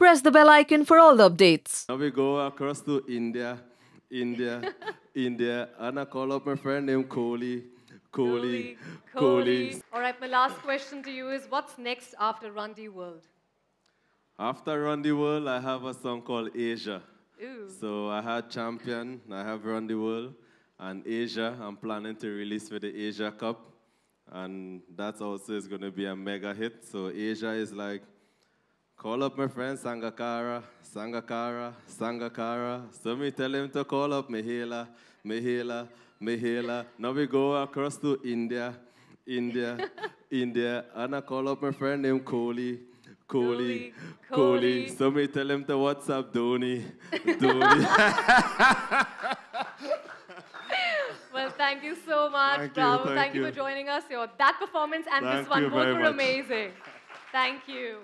press the bell icon for all the updates. Now we go across to India, India, India, and I call up my friend named Kohli. Kohli, Kohli. All right, my last question to you is what's next after Randy World? After Randy World, I have a song called Asia. Ooh. So I had Champion, I have Randy World, and Asia. I'm planning to release for the Asia Cup. And that also is going to be a mega hit. So Asia is like Call up my friend Sangakara, Sangakara, Sangakara. Somebody tell him to call up Mihila, Mihila, Mihila. Now we go across to India, India, India. And I call up my friend named Kohli, Kohli, Kohli. Somebody tell him to WhatsApp Dhoni, Dhoni. well, thank you so much, thank You, thank, thank you. you. for joining us. Your that performance and thank this one both were much. amazing. Thank you.